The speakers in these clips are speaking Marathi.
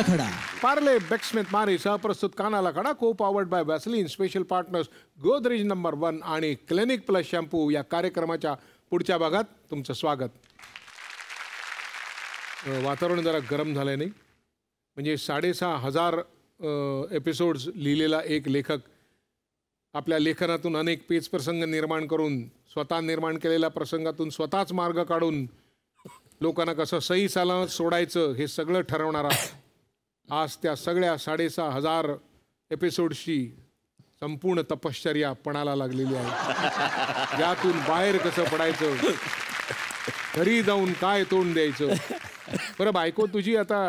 कानाला खडा पार्ले बेक्समिथ मारी सहप्रस्तुत कानाला खडा को powered by Vaseline special partners Godrej number one आणि क्लिनिक प्लस शॅम्पू या कार्यक्रमाच्या पुढच्या भागात तुमचं स्वागत वातावरण जरा गरम झालं नाही म्हणजे साडेसहा हजार एपिसोड्स लिहिलेला एक लेखक आपल्या लेखनातून अनेक प्रसंग निर्माण करून स्वतः निर्माण केलेल्या प्रसंगातून स्वतःच मार्ग काढून लोकांना कसं सही साला सोडायचं हे सगळं ठरवणारा आज त्या सगळ्या साडेसहा हजार एपिसोडशी संपूर्ण तपश्चर्या पणाला लागलेली आहे यातून बाहेर कसं पडायचं घरी जाऊन काय तोंड द्यायचं बरं बायको तुझी आता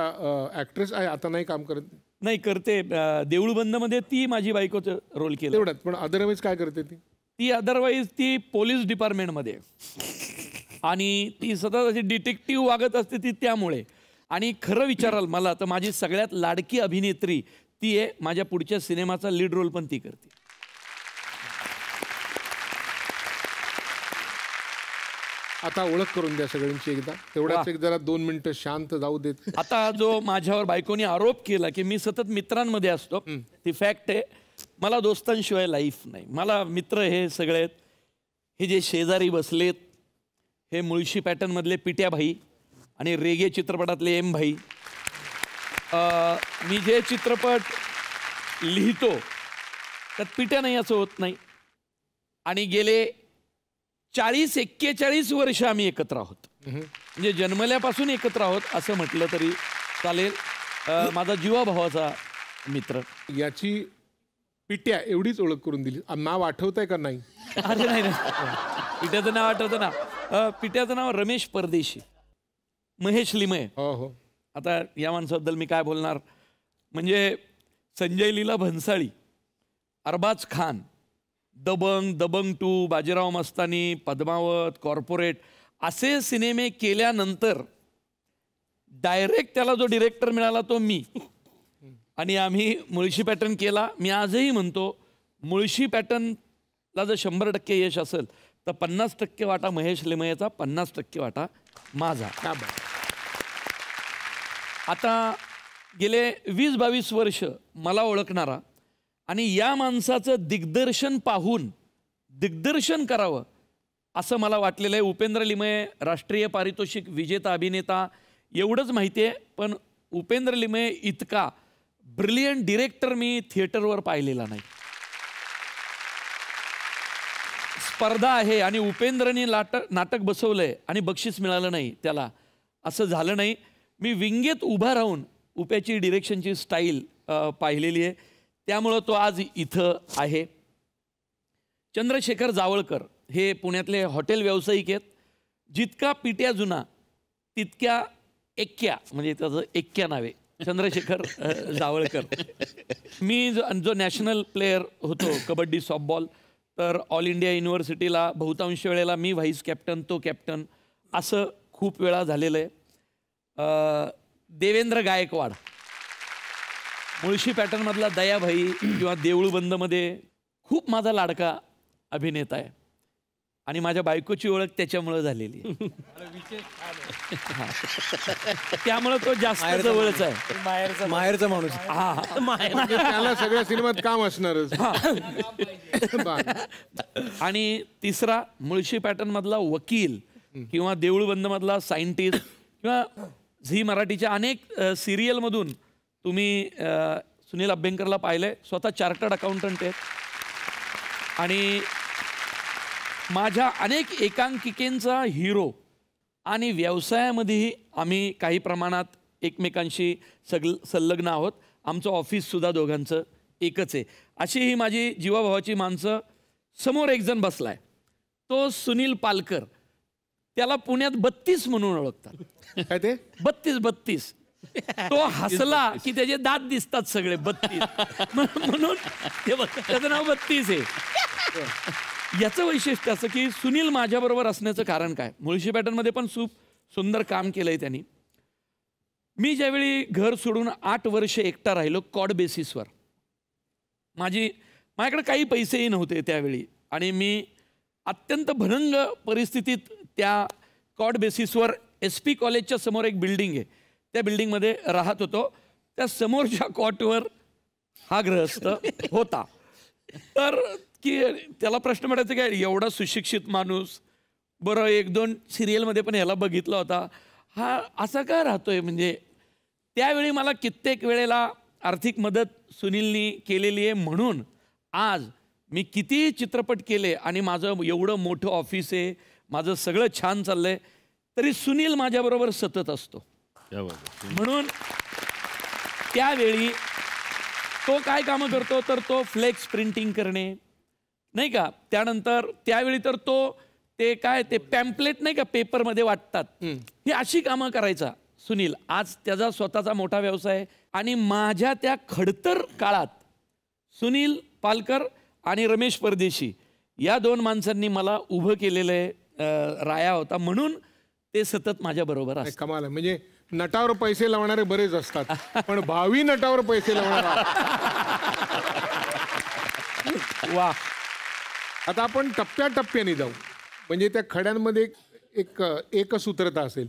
ऍक्ट्रेस आहे आता नाही काम करत नाही करते देऊळ मध्ये ती माझी बायकोच रोल केलं एवढ्यात पण अदरवाईज काय करते ती ती अदरवाईज ती पोलीस डिपार्टमेंटमध्ये आणि ती सतत अशी डिटेक्टिव्ह वागत असते ती त्यामुळे आणि खरं विचाराल मला तर माझी सगळ्यात लाडकी अभिनेत्री ती आहे माझ्या पुढच्या सिनेमाचा लीड रोल पण ती करते आता ओळख करून द्या सगळ्यांची एकदा तेवढ्याच एक जरा दोन मिनिटं शांत जाऊ देत आता जो माझ्यावर बायकोनी आरोप केला की मी सतत मित्रांमध्ये असतो ती फॅक्ट आहे मला दोस्तांशिवाय लाईफ नाही मला मित्र हे सगळे हे जे शेजारी बसलेत हे मुळशी पॅटर्नमधले पिट्या भाई आणि रेगे चित्रपटातले एम भाई मी जे चित्रपट लिहितो त्यात पिट्या नाही असं होत नाही आणि गेले चाळीस एक्केचाळीस वर्ष आम्ही एकत्र आहोत म्हणजे जन्मल्यापासून एकत्र आहोत असं म्हटलं तरी चालेल माझा जीवाभावाचा मित्र याची पिट्या एवढीच ओळख करून दिली नाव आठवत आहे का नाही अरे नाही पिट्याचं नाव आठवतं ना पिट्याचं नाव रमेश परदेशी महेश लिमय हो हो आता या माणसाबद्दल मी काय बोलणार म्हणजे संजय लीला भन्साळी अरबाज खान दबंग दबंग टू बाजीराव मस्तानी पद्मावत कॉर्पोरेट असे सिनेमे केल्यानंतर डायरेक्ट त्याला जो डिरेक्टर मिळाला तो मी आणि आम्ही मुळशी पॅटर्न केला मी आजही म्हणतो मुळशी पॅटर्नला जर शंभर टक्के यश असेल तर पन्नास टक्के वाटा महेश लिमयेचा पन्नास टक्के वाटा माझा आता गेले वीस बावीस वर्ष मला ओळखणारा आणि या माणसाचं दिग्दर्शन पाहून दिग्दर्शन करावं असं मला वाटलेलं आहे उपेंद्र लिमये राष्ट्रीय पारितोषिक विजेता अभिनेता एवढंच माहिती आहे पण उपेंद्र लिमये इतका ब्रिलियंट डिरेक्टर मी थिएटरवर पाहिलेला नाही स्पर्धा आहे आणि उपेंद्रनी नाटक नाटक बसवलं आहे आणि बक्षीस मिळालं नाही त्याला असं झालं नाही मी विंगेत उभा राहून उप्याची डिरेक्शनची स्टाईल पाहिलेली आहे त्यामुळं तो आज इथं आहे चंद्रशेखर जावळकर हे पुण्यातले हॉटेल व्यावसायिक आहेत जितका पिट्या जुना तितक्या एक्क्या म्हणजे त्याचं एक्क्या नावे चंद्रशेखर जावळकर मी जो जो नॅशनल प्लेयर होतो कबड्डी सॉफ्टबॉल तर ऑल इंडिया युनिव्हर्सिटीला बहुतांश वेळेला मी व्हाईस कॅप्टन तो कॅप्टन असं खूप वेळा झालेलं आहे देवेंद्र गायकवाड मुळशी पॅटर्नमधला दयाभाई किंवा देऊळबंदमध्ये खूप माझा लाडका अभिनेता आहे आणि माझ्या बायकोची ओळख त्याच्यामुळं झालेली त्यामुळं तो जास्त जवळच आहे माहेरचा माणूस म्हणजे त्याला सगळ्या सिनेमात काम असणारच आणि तिसरा मुळशी पॅटर्न मधला वकील किंवा बंद मधला सायंटिस्ट किंवा झी मराठीच्या अनेक सिरियलमधून तुम्ही सुनील अभ्यंकरला पाहिलं आहे स्वतः चार्टर्ड अकाउंटंट आहेत आणि माझ्या अनेक एकांकिकेंचा हिरो आणि व्यवसायामध्येही आम्ही काही प्रमाणात एकमेकांशी सग संलग्न आहोत आमचं ऑफिससुद्धा दोघांचं एकच आहे अशी ही माझी जीवाभावाची माणसं समोर एकजण बसला आहे तो सुनील पालकर त्याला पुण्यात बत्तीस म्हणून ओळखतात काय ते बत्तीस बत्तीस तो हसला की त्याचे दात दिसतात सगळे बत्तीस म्हणून त्याचं नाव बत्तीस आहे याचं वैशिष्ट्य असं की सुनील माझ्याबरोबर असण्याचं कारण काय मुळशी मध्ये पण खूप सुंदर काम केलंय त्यांनी मी ज्यावेळी घर सोडून आठ वर्षे एकटा राहिलो कॉड बेसिसवर माझी माझ्याकडे काही पैसेही नव्हते त्यावेळी आणि मी अत्यंत भरंग परिस्थितीत त्या कॉड बेसिसवर एस पी कॉलेजच्या समोर एक बिल्डिंग आहे त्या बिल्डिंगमध्ये राहत होतो त्या समोरच्या कॉटवर हा ग्रहस्थ होता तर की त्याला प्रश्न पडायचा काय एवढा सुशिक्षित माणूस बरं एक दोन सिरियलमध्ये पण ह्याला बघितला होता हा असा का राहतोय म्हणजे त्यावेळी मला कित्येक वेळेला आर्थिक मदत सुनीलनी केलेली आहे म्हणून आज मी किती चित्रपट केले आणि माझं एवढं मोठं ऑफिस आहे माझं सगळं छान चाललंय तरी सुनील माझ्याबरोबर सतत असतो म्हणून त्यावेळी तो काय कामं करतो तर तो फ्लेक्स प्रिंटिंग करणे नाही का त्यानंतर त्यावेळी तर तो ते काय ते पॅम्पलेट नाही का पेपरमध्ये वाटतात ही अशी कामं करायचा सुनील आज त्याचा स्वतःचा मोठा व्यवसाय आणि माझ्या त्या खडतर काळात सुनील पालकर आणि रमेश परदेशी या दोन माणसांनी मला उभं केलेलं आहे राया होता म्हणून ते सतत माझ्याबरोबर बरोबर कमाल म्हणजे नटावर पैसे लावणारे बरेच असतात पण भावी नटावर पैसे लावणार वा आता आपण टप्प्याटप्प्याने जाऊ म्हणजे त्या खड्यांमध्ये एक एकसूत्रता असेल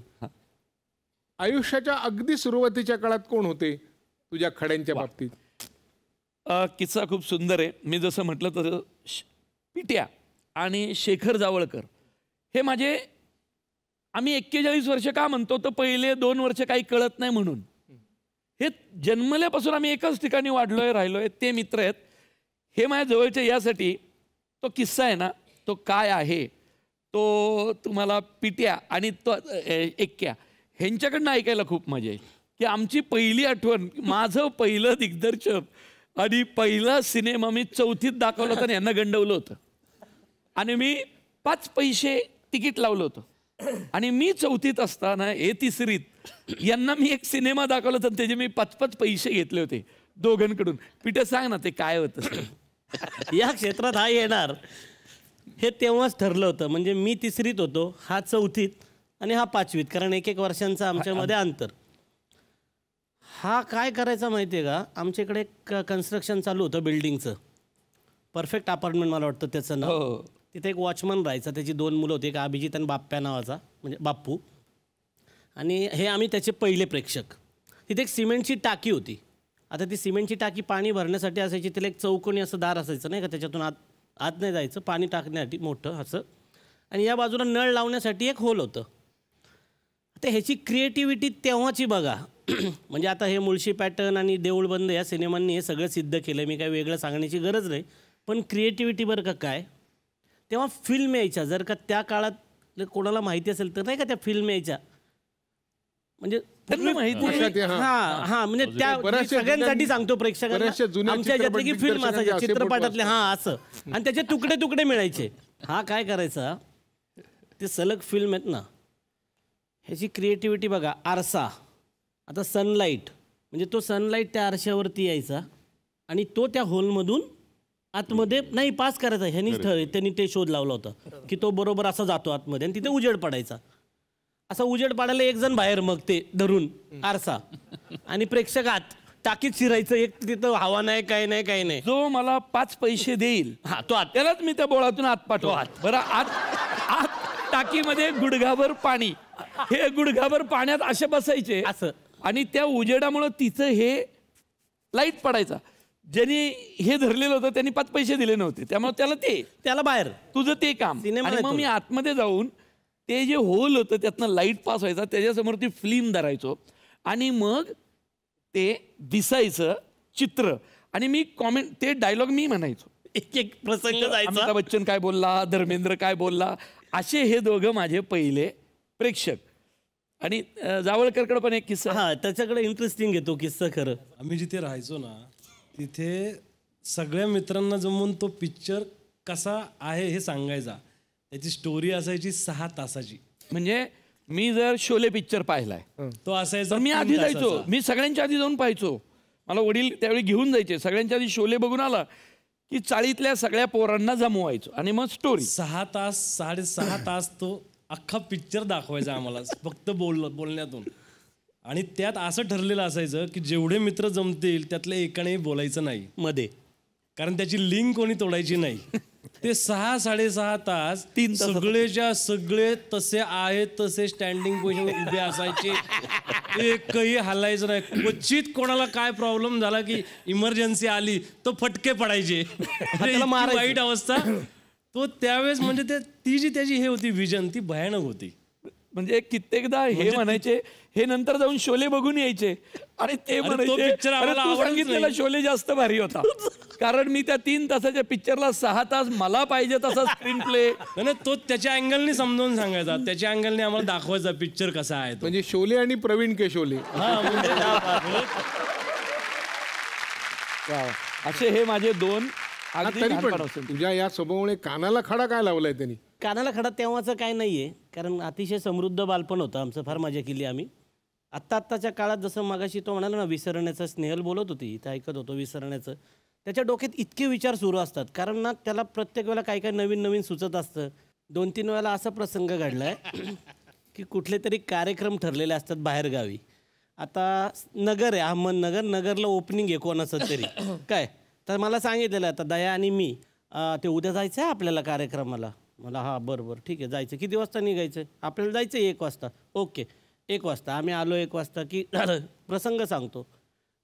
आयुष्याच्या अगदी सुरुवातीच्या काळात कोण होते तुझ्या खड्यांच्या बाबतीत किस्सा खूप सुंदर आहे मी जसं म्हटलं तसं पिट्या आणि शेखर जावळकर हे माझे आम्ही एक्केचाळीस वर्ष का म्हणतो तर पहिले दोन वर्ष काही कळत नाही म्हणून हे जन्मल्यापासून आम्ही एकाच ठिकाणी वाढलोय राहिलोय ते मित्र आहेत हे माझ्या जवळचे यासाठी तो किस्सा आहे ना तो काय आहे तो तुम्हाला पिट्या आणि तो एक्क्या ह्यांच्याकडनं ऐकायला खूप मजा की आमची पहिली आठवण माझं पहिलं दिग्दर्शक आणि पहिला सिनेमा मी चौथीत दाखवला होता आणि यांना गंडवलं होतं आणि मी पाच पैसे तिकीट लावलं होतं आणि मी चौथीत असताना ए तिसरीत यांना मी एक सिनेमा दाखवला होता त्याचे मी पचपच पैसे घेतले होते दोघांकडून पिठं सांग ना ते काय होतं या क्षेत्रात हा येणार हे तेव्हाच ठरलं होतं म्हणजे मी तिसरीत होतो हा चौथीत आणि हा पाचवीत कारण एक एक वर्षांचा आमच्यामध्ये अंतर हा काय करायचा माहिती आहे का आमच्याकडे कन्स्ट्रक्शन चालू होतं बिल्डिंगचं परफेक्ट अपार्टमेंट मला वाटतं त्याचं नाव हो. तिथे एक वॉचमन राहायचा त्याची दोन मुलं होती एक अभिजित आणि बाप्प्या नावाचा म्हणजे बाप्पू आणि हे आम्ही त्याचे पहिले प्रेक्षक तिथे एक सिमेंटची टाकी होती आता ती सिमेंटची टाकी पाणी भरण्यासाठी असायची तिला एक चौकोनी असं दार असायचं नाही का त्याच्यातून आत आत नाही जायचं पाणी टाकण्यासाठी मोठं असं आणि या बाजूला नळ लावण्यासाठी एक होल होतं आता ह्याची क्रिएटिव्हिटी तेव्हाची बघा म्हणजे आता हे मुळशी पॅटर्न आणि देऊळबंद या सिनेमांनी हे सगळं सिद्ध केलं मी काही वेगळं सांगण्याची गरज नाही पण क्रिएटिव्हिटी बरं का काय तेव्हा फिल्म यायच्या जर का त्या काळात कोणाला माहिती असेल तर नाही का त्या फिल्म यायच्या म्हणजे माहिती हा म्हणजे त्या सगळ्यांसाठी सांगतो प्रेक्षकांना की फिल्म असायच्या चित्रपटातले हा असं आणि त्याचे तुकडे तुकडे मिळायचे हा काय करायचा ते सलग फिल्म आहेत ना ह्याची क्रिएटिव्हिटी बघा आरसा आता सनलाईट म्हणजे तो सनलाईट त्या आरशावरती यायचा आणि तो त्या हॉलमधून आतमध्ये नाही पास करायचा ह्यानीच ठर त्यांनी ते शोध लावला होता की तो बरोबर असा जातो आतमध्ये आणि तिथे उजेड पडायचा असा उजेड पाडायला एक जण बाहेर मग ते धरून आरसा आणि प्रेक्षक आत टाकीत शिरायचं एक तिथं हवा नाही काय नाही काय नाही जो मला पाच पैसे देईल हा तो आत त्यालाच मी त्या बोळातून आत पाठव आत बरं आत आत टाकीमध्ये गुडघाभर पाणी हे गुडघाभर पाण्यात असे बसायचे असं आणि त्या उजेडामुळे तिचं हे लाईट पडायचा ज्यांनी हे धरलेलं होतं त्यांनी पाच पैसे दिले नव्हते त्यामुळे त्याला ते त्याला बाहेर तुझं ते काम आणि मग मी आतमध्ये जाऊन ते जे होल होतं त्यातनं लाईट पास व्हायचा त्याच्यासमोर ती फिल्म धरायचो आणि मग ते दिसायचं चित्र आणि मी कॉमेंट ते डायलॉग मी म्हणायचो एक एक प्रसंग अमिताभ बच्चन काय बोलला धर्मेंद्र काय बोलला असे हे दोघं माझे पहिले प्रेक्षक आणि जावळकरकडे पण एक किस्सा हा त्याच्याकडे इंटरेस्टिंग येतो किस्सा खरं आम्ही जिथे राहायचो ना तिथे सगळ्या मित्रांना जमून तो पिक्चर कसा आहे हे सांगायचा त्याची स्टोरी असायची सहा तासाची म्हणजे मी जर शोले पिक्चर पाहिलाय तो असायचा मी आधी जायचो मी सगळ्यांच्या आधी जाऊन पाहायचो मला वडील त्यावेळी घेऊन जायचे सगळ्यांच्या आधी शोले बघून आला की चाळीतल्या सगळ्या पोरांना जमवायचो आणि मग स्टोरी सहा तास साडेसहा तास तो अख्खा पिक्चर दाखवायचा आम्हाला फक्त बोल बोलण्यातून आणि त्यात असं ठरलेलं असायचं की जेवढे मित्र जमतील त्यातल्या एकाने बोलायचं नाही मध्ये कारण त्याची लिंक कोणी तोडायची नाही ते सहा साडेसहा तास तीन सगळेच्या सगळे तसे आहेत तसे स्टँडिंग पोझिशन उभे असायचे एकही हलायचं नाही क्वचित कोणाला काय प्रॉब्लेम झाला की इमर्जन्सी आली तो फटके पडायचे वाईट अवस्था तो त्यावेळेस म्हणजे ती जी त्याची हे होती विजन ती भयानक होती म्हणजे कित्येकदा हे म्हणजे म्हणायचे हे नंतर जाऊन शोले बघून यायचे आणि ते म्हणायचे शोले जास्त भारी होता कारण मी त्या तीन तासाच्या पिक्चरला सहा तास मला पाहिजे तसा स्क्रीन प्ले तो त्याच्या अँगलने समजून सांगायचा त्याच्या अँगलने आम्हाला दाखवायचा पिक्चर कसा आहे म्हणजे शोले आणि प्रवीण के शोले म्हणजे असे हे माझे दोन तुझ्या या स्वभावामुळे कानाला खडा काय लावलाय त्यांनी कानाला खडा तेव्हाच काय नाहीये कारण अतिशय समृद्ध बालपण होतं आमचं फार मजा केली आम्ही आत्ता आत्ताच्या काळात जसं मगाशी तो म्हणाला ना विसरण्याचं स्नेहल बोलत होती इथं ऐकत होतो विसरण्याचं त्याच्या डोक्यात इतके विचार सुरू असतात कारण ना त्याला प्रत्येक वेळेला काही काही नवीन नवीन सुचत असतं दोन तीन वेळेला असा प्रसंग घडला आहे की कुठले तरी कार्यक्रम ठरलेले असतात बाहेरगावी आता नगर आहे अहमदनगर नगरला ओपनिंग आहे कोणाचं तरी काय तर मला सांगितलेलं आता दया आणि मी ते उद्या जायचं आहे आपल्याला कार्यक्रमाला मला हां बरं बरं ठीक आहे जायचं किती वाजता निघायचं आपल्याला जायचं आहे एक वाजता ओके एक वाजता आम्ही आलो एक वाजता की प्रसंग सांगतो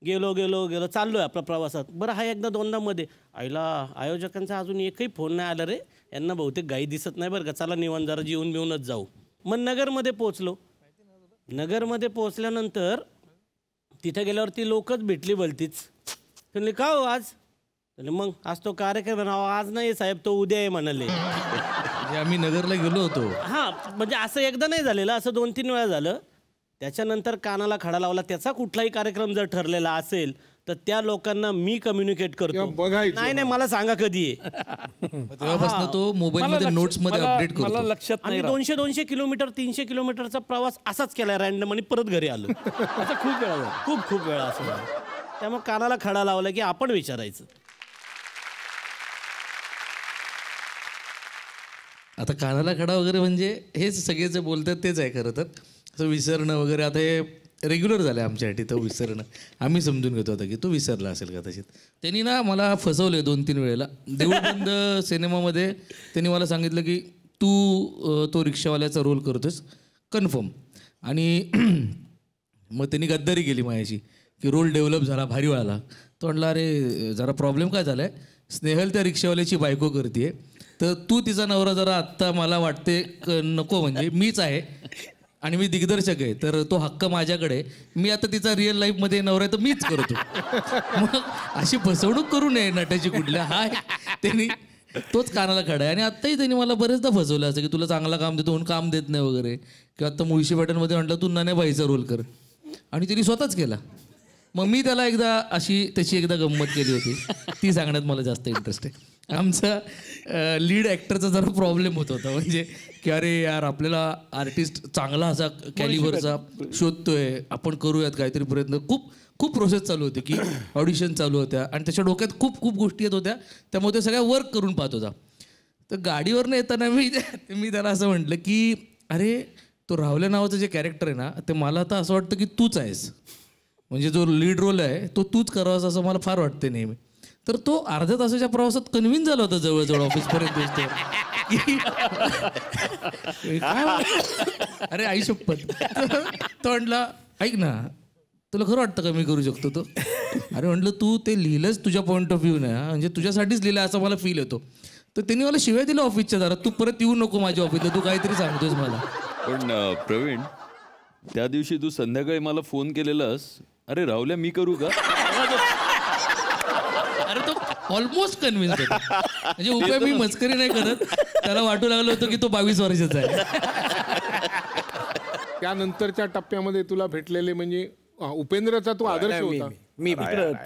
गेलो गेलो गेलो चाललो आहे आपल्या प्रवासात बरं हा एकदा दोनदा मध्ये आईला आयोजकांचा अजून एकही फोन नाही आला रे यांना बहुतेक गाई दिसत नाही बरं का चला निवांत जरा जीवन बिवूनच जाऊ मग नगरमध्ये पोचलो नगरमध्ये पोचल्यानंतर तिथे गेल्यावरती लोकच भेटली भलतीच म्हणले का हो आज अरे मग आज तो कार्यक्रम आहे आज नाही साहेब तो उद्या आहे म्हणाले म्हणजे आम्ही नगरला गेलो होतो हा म्हणजे असं एकदा नाही झालेलं असं दोन तीन वेळा झालं त्याच्यानंतर कानाला खडा लावला त्याचा कुठलाही कार्यक्रम जर ठरलेला असेल तर त्या लोकांना मी कम्युनिकेट करतो नाही नाही मला सांगा कधी आहे तो मोबाईल मध्ये नोट्स मध्ये अपडेट लक्षात नाही दोनशे दोनशे किलोमीटर तीनशे किलोमीटरचा प्रवास असाच केला रॅन्डम आणि परत घरी आलो असं खूप वेळा खूप खूप वेळा असं त्यामुळे कानाला खडा लावला की आपण विचारायचं आता कानाला खडा वगैरे म्हणजे हेच सगळे जे बोलतात तेच आहे खरं तर असं विसरणं वगैरे आता हे रेग्युलर झालं आहे आमच्यासाठी तो विसरणं आम्ही समजून घेतो आता की तो विसरला असेल कदाचित त्यांनी ना मला फसवले दोन तीन वेळेला देऊळबंद सिनेमामध्ये त्यांनी मला सांगितलं की तू तो रिक्षावाल्याचा रोल करतोस कन्फर्म आणि मग त्यांनी गद्दारी केली माझ्याशी की रोल डेव्हलप झाला भारी वाला तो म्हटला अरे जरा प्रॉब्लेम काय झाला आहे स्नेहल त्या रिक्षावाल्याची बायको करते तर तू तिचा नवरा जरा आत्ता मला वाटते नको म्हणजे मीच आहे आणि मी दिग्दर्शक आहे तर तो हक्क माझ्याकडे मी आता तिचा रिअल लाईफमध्ये नवरा तर मीच करतो मग अशी फसवणूक करू नये नटाची कुठल्या हाय त्यांनी तोच कानाला खडा आहे आणि आत्ताही त्यांनी मला बरेचदा फसवलं असं की तुला चांगला काम देतो म्हणून काम देत नाही वगैरे किंवा आता मुळशी पॅटर्नमध्ये म्हटलं तू भाईचा रोल कर आणि तिने स्वतःच केला मग मी त्याला एकदा अशी त्याची एकदा गंमत केली होती ती सांगण्यात मला जास्त इंटरेस्ट आहे आमचा लीड ॲक्टरचा जरा प्रॉब्लेम होत होता म्हणजे की अरे यार आपल्याला आर्टिस्ट चांगला असा कॅलिबरचा शोधतोय आपण करूयात काहीतरी प्रयत्न खूप खूप प्रोसेस चालू होती की ऑडिशन चालू होत्या आणि त्याच्या डोक्यात खूप खूप गोष्टी येत होत्या त्यामुळे ते सगळ्या वर्क करून पाहत होता तर गाडीवरनं येताना मी मी त्याला असं म्हटलं की अरे तो राहुल्या नावाचं जे कॅरेक्टर आहे ना ते मला तर असं वाटतं की तूच आहेस म्हणजे जो लीड रोल आहे तो तूच करावास असं मला फार वाटते नेहमी तर तो अर्ध्या तासाच्या प्रवासात कन्व्हिन्स झाला होता जवळजवळ ऑफिसपर्यंत अरे आई शपथ तो म्हटला ऐक ना तुला खरं वाटतं का मी करू शकतो तो अरे म्हटलं तू ते लिहिलंच तुझ्या पॉईंट ऑफ व्ह्यू ना म्हणजे तुझ्यासाठीच लिहिलं असं मला फील येतो तर त्यांनी मला शिवाय दिलं ऑफिसच्या दारात तू परत येऊ नको माझ्या ऑफिसला तू काहीतरी सांगतोस मला पण प्रवीण त्या दिवशी तू संध्याकाळी मला फोन केलेलास अरे राहुल्या मी करू का ऑलमोस्ट कन्व्हिन्स म्हणजे उपाय मी मस्करी नाही करत त्याला वाटू लागलं होतं की तो बावीस वर्षाचा आहे त्यानंतरच्या टप्प्यामध्ये तुला भेटलेले म्हणजे उपेंद्रचा तो आदर्श होता मी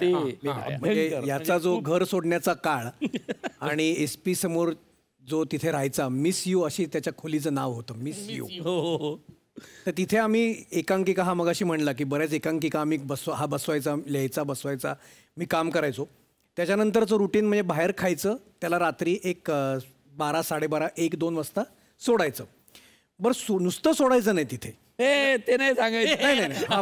ते म्हणजे याचा जो म्हणजे घर सोडण्याचा काळ आणि एस पी समोर जो तिथे राहायचा मिस यू अशी त्याच्या खोलीचं नाव होतं मिस यू हो, हो, हो तर तिथे आम्ही एकांकिका हा मगाशी म्हणला की बऱ्याच एकांकिका आम्ही बसवा हा बसवायचा लिहायचा बसवायचा मी काम करायचो त्याच्यानंतरचं रुटीन म्हणजे बाहेर खायचं त्याला रात्री एक बारा साडेबारा एक दोन वाजता सोडायचं बरं सो नुसतं सोडायचं नाही तिथे ए ते नाही सांगायचं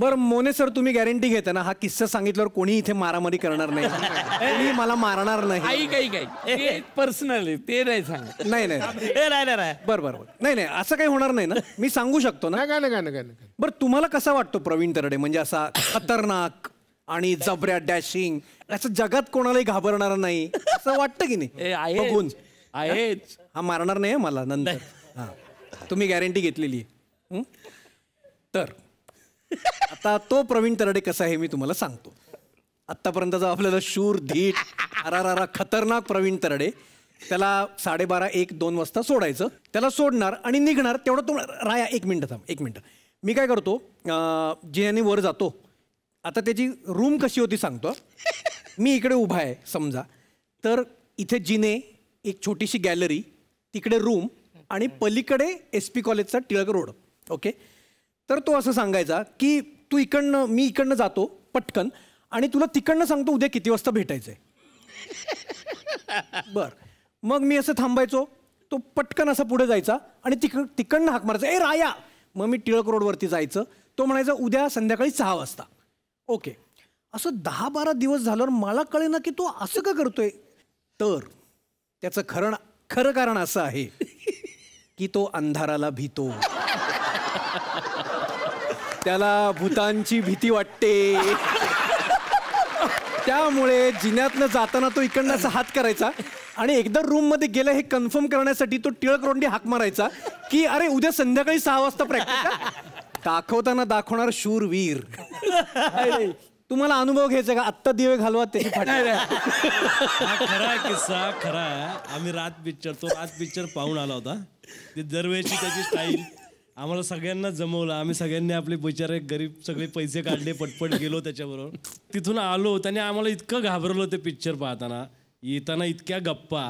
बरं मोने सर तुम्ही गॅरंटी घेता ना हा किस्सा सांगितल्यावर कोणी इथे मारामारी करणार नाही मला मारणार नाही काही काही पर्सनल ते नाही सांग नाही नाही बरं बरं नाही नाही असं काही होणार नाही ना मी सांगू शकतो ना काय ना काय काय बरं तुम्हाला कसा वाटतो प्रवीण तरडे म्हणजे असा खतरनाक आणि जबऱ्या डॅशिंग असं जगात कोणालाही घाबरणार नाही असं वाटतं की नाही बघून आहेच हा मारणार नाही मला नंतर हा तुम्ही गॅरंटी घेतलेली आहे तर आता तो प्रवीण तरडे कसा आहे मी तुम्हाला सांगतो जो आपल्याला शूर धीट हरारा खतरनाक प्रवीण तरडे त्याला साडेबारा एक दोन वाजता सोडायचं त्याला सोडणार आणि निघणार तेवढं तो राया एक मिनिट थांब एक मिनटं मी काय करतो यांनी वर जातो आता त्याची रूम कशी होती सांगतो मी इकडे उभा आहे समजा तर इथे जिने एक छोटीशी गॅलरी तिकडे रूम आणि पलीकडे एस पी कॉलेजचा टिळक रोड ओके तर तो असं सांगायचा की तू इकडनं मी इकडनं जातो पटकन आणि तुला तिकडनं सांगतो उद्या किती वाजता भेटायचं आहे बरं मग मी असं थांबायचो तो पटकन असा पुढे जायचा आणि तिक तिकडनं हाक मारायचा ए राया मग मी टिळक रोडवरती जायचं तो म्हणायचा उद्या संध्याकाळी सहा वाजता ओके असं दहा बारा दिवस झाल्यावर मला कळे ना की तो असं का करतोय तर त्याचं खरण खरं कारण असं आहे की तो अंधाराला भीतो त्याला भूतांची भीती वाटते त्यामुळे जिन्यातनं जाताना तो इकडनं हात करायचा आणि एकदा रूममध्ये गेलं हे कन्फर्म करण्यासाठी तो टिळक रोंडी हाक मारायचा की अरे उद्या संध्याकाळी सहा वाजता प्रॅक्टिस दाखवताना दाखवणार शूरवीर तुम्हाला अनुभव घ्यायचा का आत्ता दिवे घालवा ते खरा किस्सा खरा आम्ही रात पिक्चर तो रात पिक्चर पाहून आला होता ते दरवेळेची त्याची स्टाईल आम्हाला सगळ्यांना जमवलं आम्ही सगळ्यांनी आपले बिचारे गरीब सगळे पैसे काढले पटपट गेलो त्याच्याबरोबर तिथून आलो त्याने आम्हाला इतकं घाबरलो ते पिक्चर पाहताना येताना इतक्या गप्पा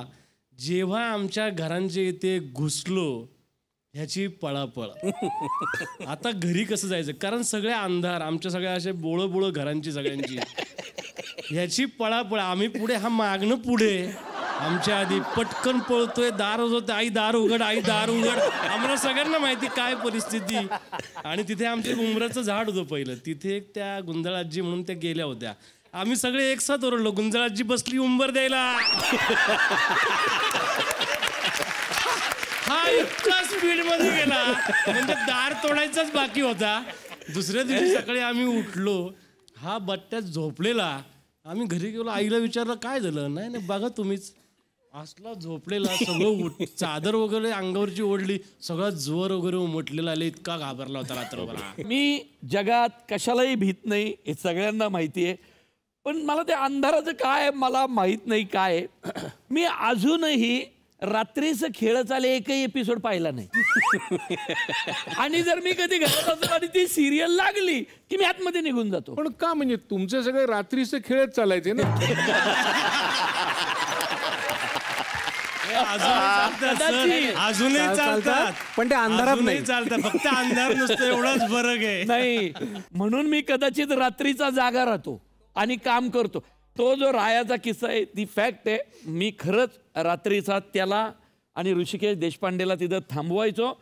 जेव्हा आमच्या घरांचे इथे घुसलो ह्याची पळापळ आता घरी कसं जायचं कारण सगळे अंधार आमच्या सगळ्या असे बोळ बोळ घरांची सगळ्यांची ह्याची पळापळ आम्ही पुढे हा मागणं पुढे आमच्या आधी पटकन पळतोय दार होत आई दार उघड आई दार उघड आम्हाला सगळ्यांना माहिती काय परिस्थिती आणि तिथे आमचे उमराचं झाड होतं पहिलं तिथे एक त्या गुंजळाजी म्हणून त्या गेल्या होत्या आम्ही सगळे एक साथ ओरडलो गुंजळाजी बसली उंबर द्यायला हा इतका स्पीड मध्ये गेला म्हणजे दार तोडायचाच बाकी होता दुसऱ्या दिवशी सकाळी आम्ही उठलो हा बट्ट्यात झोपलेला आम्ही घरी गेलो आईला विचारलं काय झालं नाही नाही बघा तुम्हीच असला झोपलेला सगळं उठ चादर वगैरे अंगावरची ओढली सगळा जोर वगैरे उमटलेला आले इतका घाबरला होता रात्रभर मी जगात कशालाही भीत नाही हे सगळ्यांना माहिती आहे पण मला ते अंधाराचं काय मला माहीत नाही काय मी अजूनही रात्रीच खेळ आले एकही एपिसोड पाहिला नाही आणि जर मी कधी घरात असतो आणि ती सिरियल लागली की मी आतमध्ये निघून जातो पण का म्हणजे तुमचे सगळे रात्रीच खेळच चालायचे ना अजून चालतात पण ते अंधारात नाही चालतात फक्त अंधार नसतो एवढाच फरक आहे नाही म्हणून मी कदाचित रात्रीचा जागा राहतो आणि काम करतो तो जो रायाचा किस्सा आहे ती फॅक्ट आहे मी खरंच रात्रीचा त्याला आणि ऋषिकेश देशपांडेला तिथं थांबवायचो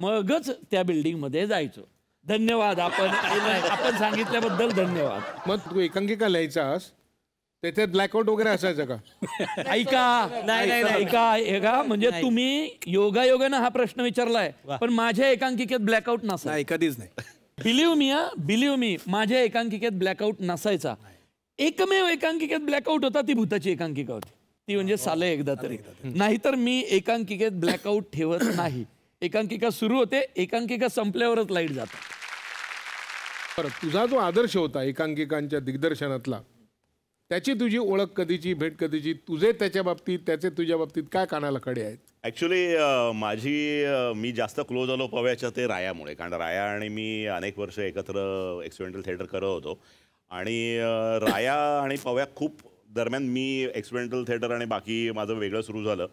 मगच त्या बिल्डिंगमध्ये जायचो धन्यवाद आपण आपण सांगितल्याबद्दल धन्यवाद मग तू एकांकिका लिहायचास तेथे ब्लॅकआउट वगैरे असायचं का ऐका नाही नाही ऐका ऐका म्हणजे तुम्ही योगायोगानं हा प्रश्न विचारलाय पण माझ्या एकांकिकेत ब्लॅकआउट नसा कधीच नाही बिलीव मी बिलीव मी माझ्या एकांकिकेत ब्लॅकआउट नसायचा एकमेव एकांकिकेत ब्लॅकआउट होता ती भूताची एकांकिका होती ती म्हणजे हो, हो. साले एकदा तरी नाहीतर मी एकांकिकेत ब्लॅकआउट ठेवत नाही एकांकिका सुरू होते एकांकिका संपल्यावरच लाईट जातात तुझा जो आदर्श होता एकांकिकांच्या दिग्दर्शनातला त्याची तुझी ओळख कधीची भेट कधीची तुझे त्याच्या बाबतीत त्याचे तुझ्या बाबतीत काय कानाला खडे आहेत ॲक्च्युली माझी मी जास्त क्लोज आलो पव्याच्या ते रायामुळे कारण राया आणि मी अनेक वर्ष एकत्र एक्सिडेंटल थिएटर करत होतो आणि राया आणि पव्या खूप दरम्यान मी एक्सपेरिमेंटल थिएटर आणि बाकी माझं वेगळं सुरू झालं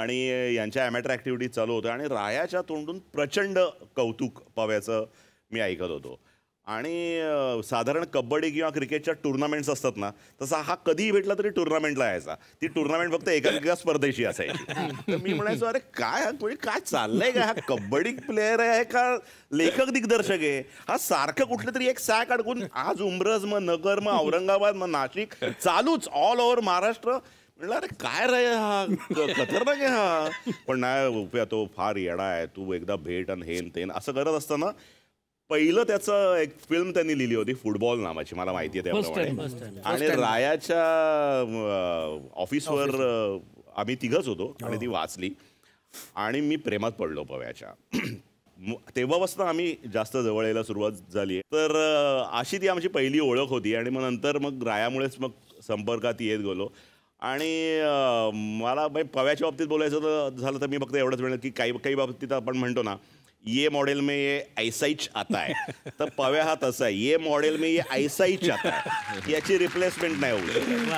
आणि यांच्या ॲमॅटर ॲक्टिव्हिटीज चालू होत्या आणि रायाच्या तोंडून प्रचंड कौतुक पव्याचं मी ऐकत होतो आणि साधारण कबड्डी किंवा क्रिकेटच्या टुर्नामेंट्स असतात ना तसा हा कधीही भेटला तरी टुर्नामेंटला यायचा ती टुर्नामेंट फक्त एका स्पर्धेशी असायची तर मी म्हणायचो अरे काय हा म्हणजे काय चाललंय काय हा कबड्डी प्लेअर आहे का लेखक दिग्दर्शक आहे हा सारखं कुठलं तरी एक सॅक अडकून आज उमरज मग नगर मग औरंगाबाद मग नाशिक चालूच ऑल ओव्हर महाराष्ट्र म्हणलं अरे काय रे हा खतरनाक आहे हा पण नाही उपया तो फार येडा आहे तू एकदा भेट आणि हेन तेन असं करत असताना पहिलं त्याचं एक फिल्म त्यांनी लिहिली होती फुटबॉल नावाची मला माहिती आहे त्याप्रमाणे आणि रायाच्या ऑफिसवर आम्ही तिघच होतो आणि हो. ती वाचली आणि मी प्रेमात पडलो पव्याच्या तेव्हापासून आम्ही जास्त जवळ यायला सुरुवात झाली तर अशी ती आमची पहिली ओळख होती आणि मग नंतर मग रायामुळेच मग संपर्कात येत गेलो आणि मला म्हणजे पव्याच्या बाबतीत बोलायचं झालं तर मी फक्त एवढंच म्हणेन की काही काही बाबतीत आपण म्हणतो ना ये मॉडेल में ये ऐसा आता है तर पव्या हा तसा आहे ये मॉडेल में ये ऐसा आता है याची रिप्लेसमेंट नाही होऊ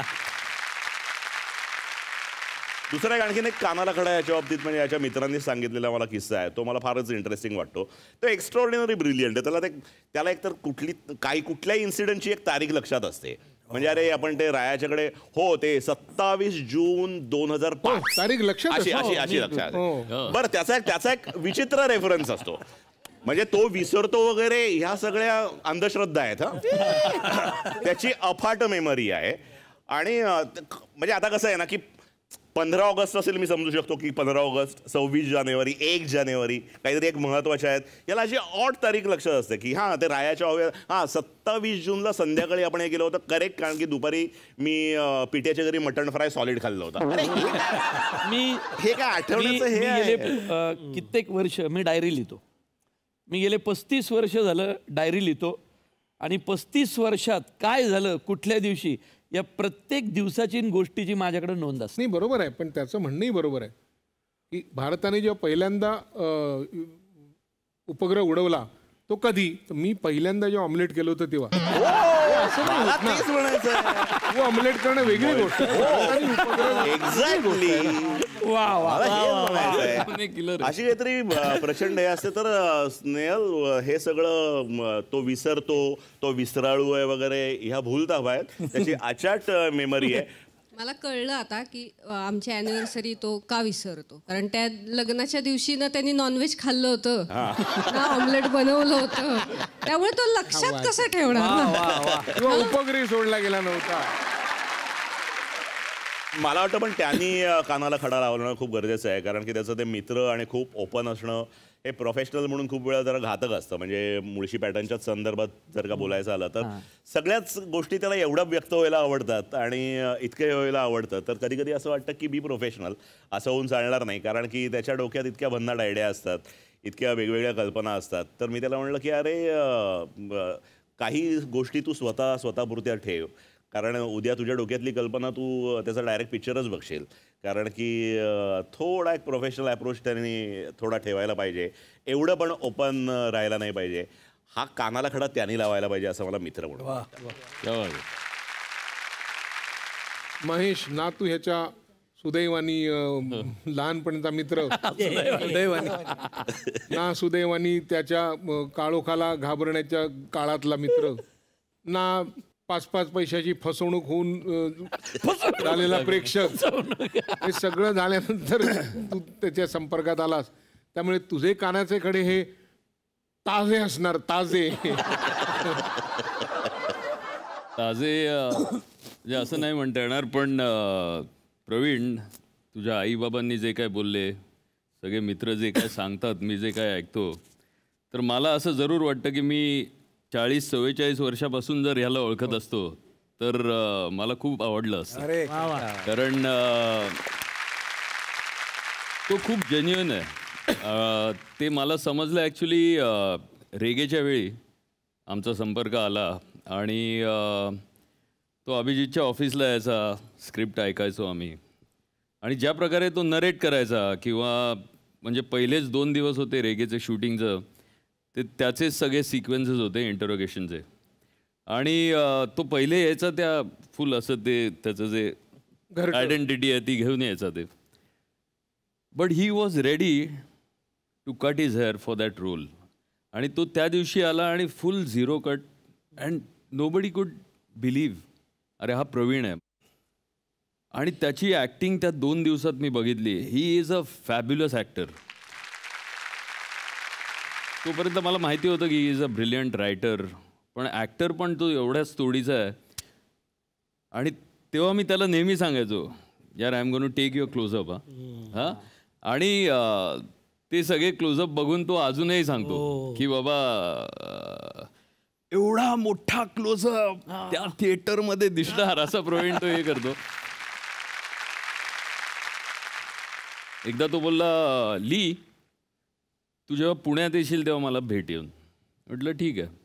दुसरं एक आणखीन एक कानाला खडा याच्या बाबतीत म्हणजे याच्या मित्रांनी सांगितलेला मला किस्सा आहे तो मला फारच इंटरेस्टिंग वाटतो तो एक्स्ट्रॉर्डिनरी ब्रिलियंट आहे त्याला एक त्याला एकतर कुठली काही कुठल्याही इन्सिडेंटची एक तारीख लक्षात असते म्हणजे अरे आपण ते रायाच्याकडे हो ते सत्तावीस जून दोन हजार पाच हो, तारीख लक्षात अशी अशी हो, अशी लक्षात हो. बरं त्याचा एक त्याचा एक विचित्र रेफरन्स असतो म्हणजे तो विसरतो वगैरे ह्या सगळ्या अंधश्रद्धा आहेत हा त्याची अफाट मेमरी आहे आणि म्हणजे आता कसं आहे ना की पंधरा ऑगस्ट असेल मी समजू शकतो की पंधरा ऑगस्ट सव्वीस जानेवारी एक जानेवारी काहीतरी एक महत्वाच्या आहेत याला अशी ऑट तारीख लक्षात असते की हां ते रायाच्या हा हां सत्तावीस जूनला संध्याकाळी आपण हे केलं होतं करेक्ट कारण की दुपारी मी पिठ्याच्या घरी मटण फ्राय सॉलिड खाल्लं होता मी हे काय आठवण्याचं हे कित्येक वर्ष मी डायरी लिहितो मी गेले पस्तीस वर्ष झालं डायरी लिहितो आणि पस्तीस वर्षात काय झालं कुठल्या दिवशी या प्रत्येक दिवसाची गोष्टीची माझ्याकडे नोंद असते नाही बरोबर आहे पण त्याचं म्हणणंही बरोबर आहे की भारताने जेव्हा पहिल्यांदा उपग्रह उडवला तो कधी मी पहिल्यांदा जेव्हा ऑमलेट केलं होतं तेव्हा ऑमलेट हो, हो, करणं वेगळी हो. गोष्ट एक्झॅक्टली वा वा, अशी काहीतरी प्रचंड हे असते तर स्नेहल हे सगळं तो विसरतो तो विसराळू आहे वगैरे ह्या भूलता आहेत त्याची अचाट मेमरी आहे मला कळलं आता की आमची अॅनिव्हर्सरी तो का विसरतो कारण त्या लग्नाच्या दिवशी ना त्यांनी नॉनव्हेज खाल्लं होतं ना ऑमलेट बनवलं होतं त्यामुळे तो लक्षात कसं ठेवणार ना? सोडला गेला नव्हता मला वाटतं पण त्यांनी कानाला खडा लावणं खूप गरजेचं आहे कारण की त्याचं ते मित्र आणि खूप ओपन असणं हे प्रोफेशनल म्हणून खूप वेळा जरा घातक असतं म्हणजे मुळशी पॅटर्नच्या संदर्भात जर का बोलायचं आलं तर सगळ्याच गोष्टी त्याला एवढ्या व्यक्त व्हायला आवडतात आणि इतके व्हायला आवडतं तर कधी कधी असं वाटतं की बी प्रोफेशनल असं होऊन चालणार नाही कारण की त्याच्या डोक्यात इतक्या भन्नाट आयडिया असतात इतक्या वेगवेगळ्या कल्पना असतात तर मी त्याला म्हणलं की अरे काही गोष्टी तू स्वतः स्वतःपुरत्या ठेव कारण उद्या तुझ्या डोक्यातली कल्पना तू त्याचा डायरेक्ट पिक्चरच बघशील कारण की थोडा एक प्रोफेशनल ॲप्रोच त्यांनी थोडा ठेवायला पाहिजे एवढं पण ओपन राहायला नाही पाहिजे हा कानाला खडा त्यांनी लावायला पाहिजे असं मला मित्र म्हणतो महेश ना तू ह्याच्या सुदैवानी लहानपणीचा मित्र सुदैवानी ना सुदैवानी त्याच्या काळोखाला घाबरण्याच्या काळातला मित्र ना पाच पाच पैशाची फसवणूक होऊन झालेला प्रेक्षक हे सगळं झाल्यानंतर तू त्याच्या संपर्कात आलास त्यामुळे तुझे कानाचे कडे हे ताजे असणार ताजे ताजे म्हणजे असं नाही म्हणता येणार पण प्रवीण तुझ्या आईबाबांनी जे काय बोलले सगळे मित्र जे काय सांगतात मी जे काय ऐकतो तर मला असं जरूर वाटतं की मी चाळीस चव्वेचाळीस वर्षापासून जर ह्याला ओळखत हो. असतो तर मला खूप आवडलं असतं कारण तो खूप जेन्युअन आहे ते मला समजलं ॲक्च्युली रेगेच्या वेळी आमचा संपर्क आला आणि तो अभिजितच्या ऑफिसला यायचा स्क्रिप्ट ऐकायचो आम्ही आणि ज्या प्रकारे तो नरेट करायचा किंवा म्हणजे पहिलेच दोन दिवस होते रेगेचं शूटिंगचं ते त्याचे सगळे सिक्वेन्सेस होते इंटरोगेशनचे आणि तो पहिले यायचा त्या फुल असं ते त्याचं जे आयडेंटिटी आहे ती घेऊन यायचा ते but he was ready to cut his hair for that role आणि तो त्या दिवशी आला आणि full zero cut and nobody could believe अरे हा प्रवीण आहे आणि त्याची ॲक्टिंग त्या दोन दिवसात मी बघितली he is a fabulous actor तोपर्यंत मला माहिती होतं की इज अ ब्रिलियंट रायटर पण ॲक्टर पण तो एवढ्याच तोडीचा आहे आणि तेव्हा मी त्याला नेहमी सांगायचो यार I am gonna take your close up हा हां आणि ते सगळे क्लोजअप बघून तो अजूनही सांगतो हो. की बाबा एवढा मोठा क्लोजअप त्या थिएटरमध्ये दिसणार असा प्रवीण तो हे करतो एकदा तो बोलला ली तू जेव्हा पुण्यात येशील तेव्हा मला भेट येऊन म्हटलं ठीक आहे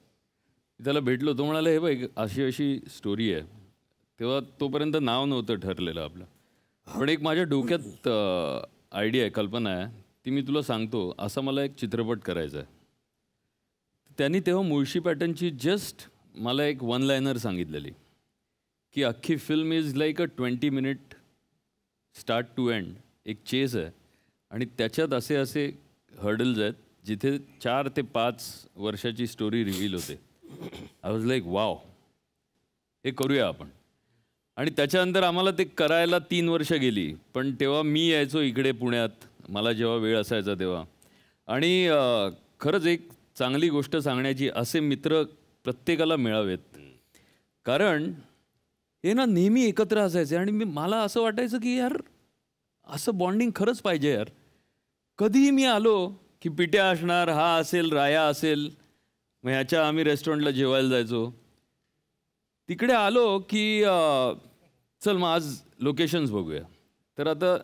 त्याला भेटलो तो म्हणाला हे बाई अशी अशी स्टोरी आहे तेव्हा तोपर्यंत नाव नव्हतं ठरलेलं आपलं पण एक माझ्या डोक्यात आयडिया आहे कल्पना आहे ती मी तुला सांगतो असा मला एक चित्रपट करायचा आहे त्यांनी तेव्हा मुळशी पॅटर्नची जस्ट मला एक वन लायनर सांगितलेली की अख्खी film is like a twenty minute start to end एक चेस आहे आणि त्याच्यात असे असे हर्डल्स आहेत जिथे चार ते पाच वर्षाची स्टोरी रिव्हील होते आय वॉज लाईक वाव हे करूया आपण आणि त्याच्यानंतर आम्हाला ते करायला तीन वर्ष गेली पण तेव्हा मी यायचो इकडे पुण्यात मला जेव्हा वेळ असायचा तेव्हा आणि खरंच एक चांगली गोष्ट सांगण्याची असे मित्र प्रत्येकाला मिळावेत कारण हे ना नेहमी एकत्र असायचे आणि मी मला असं वाटायचं की यार असं बॉन्डिंग खरंच पाहिजे यार कधीही मी आलो की पिट्या असणार हा असेल राया असेल मग ह्याच्या आम्ही रेस्टॉरंटला जेवायला जायचो तिकडे आलो की चल मग आज लोकेशन्स बघूया तर आता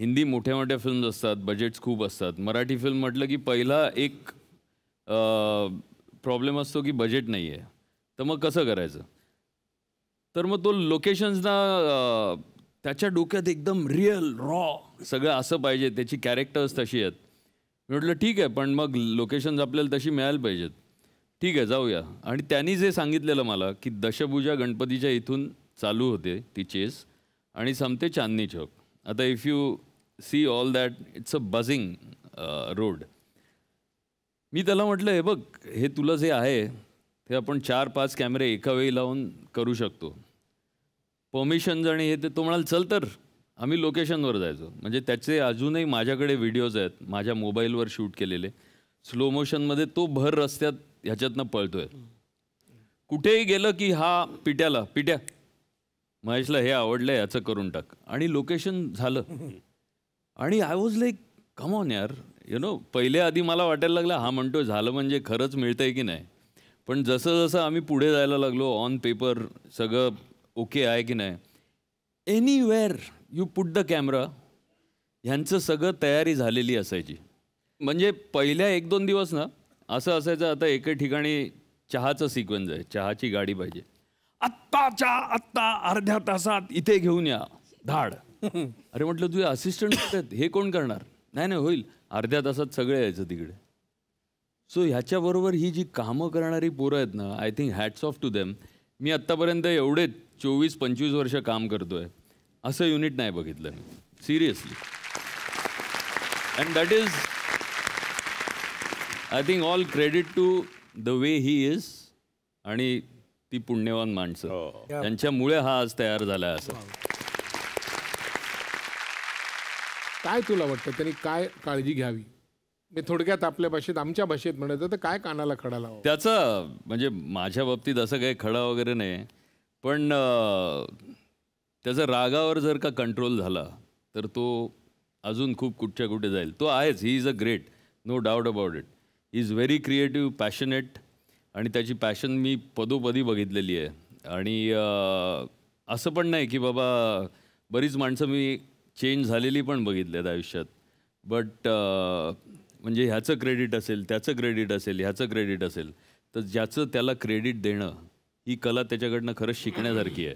हिंदी मोठ्या मोठ्या फिल्म्स असतात बजेट्स खूप असतात मराठी फिल्म म्हटलं की पहिला एक प्रॉब्लेम असतो की बजेट नाही आहे तर मग कसं करायचं तर मग तो लोकेशन्सना त्याच्या डोक्यात एकदम रिअल रॉ सगळं असं पाहिजे त्याची कॅरेक्टर्स तशी आहेत मी म्हटलं ठीक आहे पण मग लोकेशन्स आपल्याला तशी मिळायला पाहिजेत ठीक आहे जाऊया आणि त्यांनी जे सांगितलेलं मला की दशभुजा गणपतीच्या इथून चालू होते ती चेस आणि संपते चांदनी चौक आता if you see all that it's a buzzing road मी त्याला म्हटलं हे बघ हे तुला जे आहे ते आपण चार पाच कॅमेरे एका वेळी लावून करू शकतो परमिशन आणि हे ते तो म्हणाल चल तर आम्ही लोकेशनवर जायचो म्हणजे त्याचे अजूनही माझ्याकडे व्हिडिओज आहेत माझ्या मोबाईलवर शूट केलेले स्लो मोशनमध्ये तो भर रस्त्यात ह्याच्यातनं पळतोय कुठेही गेलं की हा पिट्याला पिट्या महेशला हे आवडलं याचं करून टाक आणि लोकेशन झालं आणि आय वॉज लाईक ऑन यार यु नो पहिले आधी मला वाटायला लागलं हा म्हणतो झालं म्हणजे खरंच मिळतंय की नाही पण जसं जसं आम्ही पुढे जायला लागलो ऑन पेपर सगळं ओके आहे की नाही anywhere you put the camera ह्यांचं सगळं तयारी झालेली असायची म्हणजे पहिल्या एक दोन दिवस ना असं असायचं आता एके ठिकाणी चहाचं सिक्वेन्स आहे चहाची गाडी पाहिजे आत्ता चहा आत्ता अर्ध्या तासात इथे घेऊन या धाड अरे म्हटलं तुझे असिस्टंट आहेत हे कोण करणार नाही नाही होईल अर्ध्या तासात सगळे यायचं तिकडे सो ह्याच्याबरोबर ही जी कामं करणारी पोरं आहेत ना I think hats off to them मी आत्तापर्यंत एवढेच चोवीस पंचवीस वर्ष काम करतोय असं युनिट नाही बघितलं मी seriously and that is I think all credit to the way he is आणि ती पुण्यवान माणसं हो. त्यांच्यामुळे हा आज तयार झाला असं काय तुला वाटतं त्यांनी काय काळजी घ्यावी मी थोडक्यात आपल्या भाषेत आमच्या भाषेत म्हणायचं तर काय कानाला खडा लाव त्याचं म्हणजे माझ्या बाबतीत असं काही खडा वगैरे नाही पण त्याचा रागावर जर का कंट्रोल झाला तर तो अजून खूप कुठच्या कुठे जाईल तो आहेच he is a great no doubt about it he is very creative passionate आणि त्याची पॅशन मी पदोपदी बघितलेली आहे आणि असं पण नाही की बाबा बरीच माणसं मी चेंज झालेली पण बघितली आहेत आयुष्यात बट म्हणजे ह्याचं क्रेडिट असेल त्याचं क्रेडिट असेल ह्याचं क्रेडिट असेल तर ज्याचं त्याला क्रेडिट देणं ही कला त्याच्याकडनं खरंच शिकण्यासारखी आहे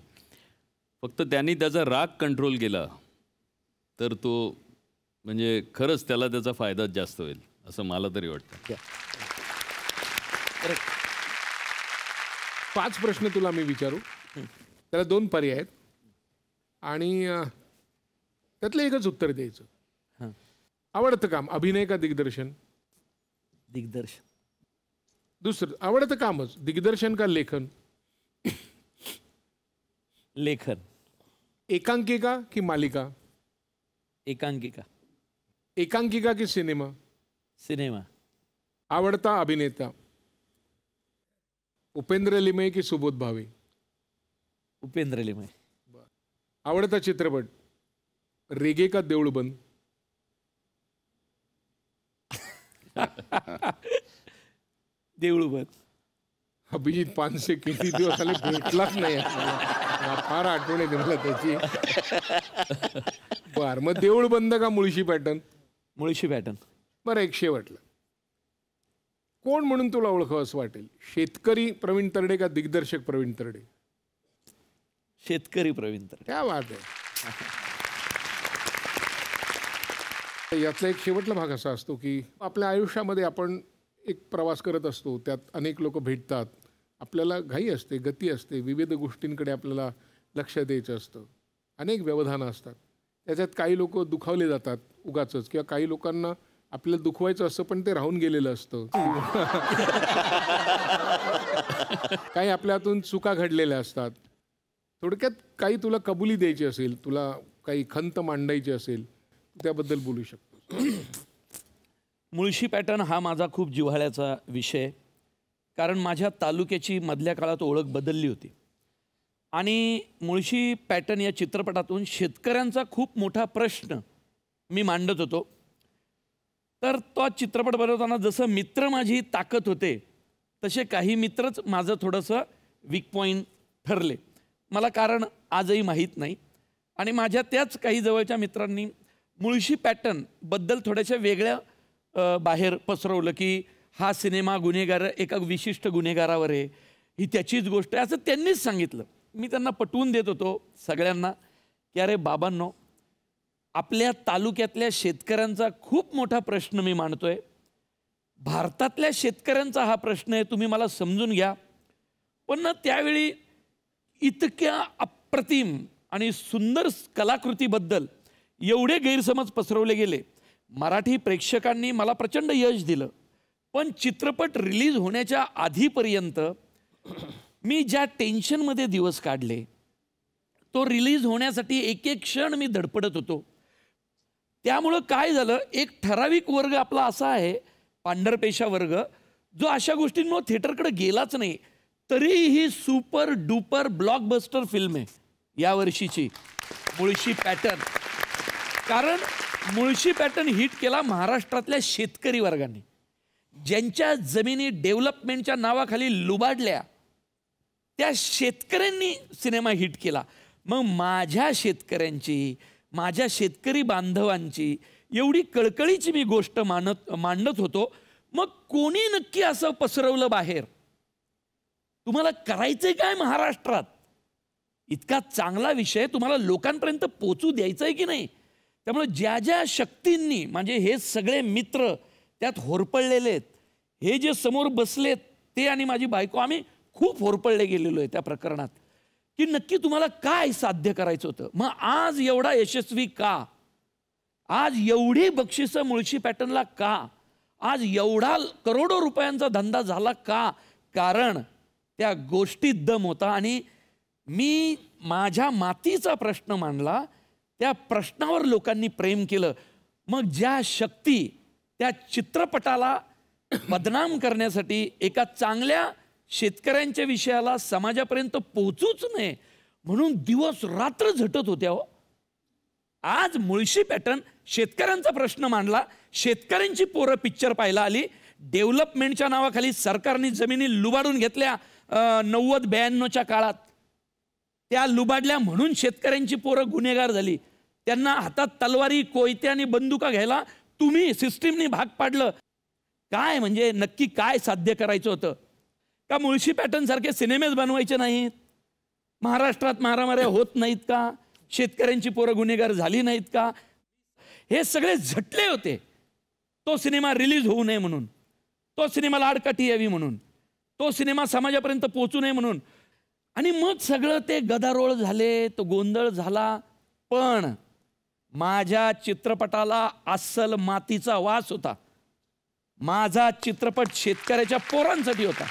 फक्त त्यांनी त्याचा राग कंट्रोल केला तर तो म्हणजे खरंच त्याला त्याचा फायदाच जास्त होईल असं मला तरी वाटतं पाच प्रश्न तुला मी विचारू त्याला दोन पर्याय आहेत आणि त्यातलं एकच उत्तर द्यायचं आवडतं काम अभिनय का दिग्दर्शन दिग्दर्शन दुसरं आवडतं कामच दिग्दर्शन का लेखन लेखन एकांकिका की मालिका एकांकिका एकांकिका की सिनेमा सिनेमा आवडता अभिनेता उपेंद्र लिमय की सुबोध भावे उपेंद्र लिमय आवडता चित्रपट रेगे का बंद देऊळभत अभिजित पानसे किती दिवस आले भेटलाच नाही फार आठवण येते मला त्याची बर मग देऊळ बंद का मुळशी पॅटर्न मुळशी पॅटर्न बरं एक वाटलं कोण म्हणून तुला ओळखावं असं वाटेल शेतकरी प्रवीण तरडे का दिग्दर्शक प्रवीण तरडे शेतकरी प्रवीण तरडे त्या वाट यातला एक शेवटला भाग असा असतो की आपल्या आयुष्यामध्ये आपण एक प्रवास करत असतो त्यात अनेक लोक भेटतात आपल्याला घाई असते गती असते विविध गोष्टींकडे आपल्याला लक्ष द्यायचं असतं अनेक व्यवधानं असतात त्याच्यात काही लोक दुखावले जातात उगाच किंवा काही लोकांना आपल्याला दुखवायचं असतं पण ते राहून गेलेलं असतं काही आपल्यातून चुका घडलेल्या असतात थोडक्यात काही तुला कबुली द्यायची असेल तुला काही खंत मांडायची असेल त्याबद्दल बोलू शकतो मुळशी पॅटर्न हा माझा खूप जिव्हाळ्याचा विषय कारण माझ्या तालुक्याची मधल्या काळात ओळख बदलली होती आणि मुळशी पॅटर्न या चित्रपटातून शेतकऱ्यांचा खूप मोठा प्रश्न मी मांडत होतो तर तो चित्रपट बनवताना जसं मित्र माझी ताकद होते तसे काही मित्रच माझं थोडंसं वीक पॉईंट ठरले मला कारण आजही माहीत नाही आणि माझ्या त्याच काही जवळच्या मित्रांनी मुळशी पॅटर्नबद्दल थोड्याशा वेगळ्या बाहेर पसरवलं की हा सिनेमा गुन्हेगार एका विशिष्ट गुन्हेगारावर आहे ही त्याचीच गोष्ट आहे असं त्यांनीच सांगितलं मी त्यांना पटवून देत होतो सगळ्यांना की अरे बाबांनो आपल्या तालुक्यातल्या शेतकऱ्यांचा खूप मोठा प्रश्न मी आहे भारतातल्या शेतकऱ्यांचा हा प्रश्न आहे तुम्ही मला समजून घ्या पण ना त्यावेळी इतक्या अप्रतिम आणि सुंदर कलाकृतीबद्दल एवढे गैरसमज पसरवले गेले मराठी प्रेक्षकांनी मला प्रचंड यश दिलं पण चित्रपट रिलीज होण्याच्या आधीपर्यंत मी ज्या टेन्शनमध्ये दिवस काढले तो रिलीज होण्यासाठी एक एक क्षण मी धडपडत होतो त्यामुळं काय झालं एक ठराविक वर्ग आपला असा आहे पांढरपेशा वर्ग जो अशा गोष्टींमुळे थिएटरकडे गेलाच नाही तरीही ही सुपर डुपर ब्लॉकबस्टर फिल्म आहे यावर्षीची मुळशी पॅटर्न कारण मुळशी पॅटर्न हिट केला महाराष्ट्रातल्या शेतकरी वर्गाने ज्यांच्या जमिनी डेव्हलपमेंटच्या नावाखाली लुबाडल्या त्या शेतकऱ्यांनी सिनेमा हिट केला मग माझ्या शेतकऱ्यांची माझ्या शेतकरी बांधवांची एवढी कळकळीची मी गोष्ट मानत मांडत होतो मग कोणी नक्की असं पसरवलं बाहेर तुम्हाला करायचंय काय महाराष्ट्रात इतका चांगला विषय तुम्हाला लोकांपर्यंत पोचू द्यायचा आहे की नाही त्यामुळं ज्या ज्या शक्तींनी म्हणजे हे सगळे मित्र त्यात होरपळलेले आहेत हे जे समोर बसलेत ते आणि माझी बायको आम्ही खूप होरपळले गेलेलो आहे त्या प्रकरणात की नक्की तुम्हाला काय साध्य करायचं होतं मग आज एवढा यशस्वी का आज एवढी बक्षिसं मुळशी पॅटर्नला का आज एवढा करोडो रुपयांचा धंदा झाला का कारण त्या गोष्टीत दम होता आणि मी माझ्या मातीचा प्रश्न मांडला त्या प्रश्नावर लोकांनी प्रेम केलं मग ज्या शक्ती त्या चित्रपटाला बदनाम करण्यासाठी एका चांगल्या शेतकऱ्यांच्या विषयाला समाजापर्यंत पोहोचूच नये म्हणून दिवस रात्र झटत होत्या हो आज मुळशी पॅटर्न शेतकऱ्यांचा प्रश्न मांडला शेतकऱ्यांची पोरं पिक्चर पाहायला आली डेव्हलपमेंटच्या नावाखाली सरकारने जमिनी लुबाडून घेतल्या नव्वद ब्याण्णवच्या काळात त्या लुबाडल्या म्हणून शेतकऱ्यांची पोरं गुन्हेगार झाली त्यांना हातात तलवारी कोयत्या आणि बंदुका घ्यायला तुम्ही सिस्टीमने भाग पाडलं काय म्हणजे नक्की काय साध्य करायचं होतं का मुळशी सारखे सिनेमेच बनवायचे नाहीत महाराष्ट्रात मारामाऱ्या होत नाहीत का शेतकऱ्यांची पोरं गुन्हेगार झाली नाहीत का हे सगळे झटले होते तो सिनेमा रिलीज होऊ नये म्हणून तो सिनेमा लाडकाठी यावी म्हणून तो सिनेमा समाजापर्यंत पोचू नये म्हणून आणि मग सगळं ते गदारोळ झाले तो गोंधळ झाला पण माझ्या चित्रपटाला अस्सल मातीचा वास होता माझा चित्रपट शेतकऱ्याच्या पोरांसाठी होता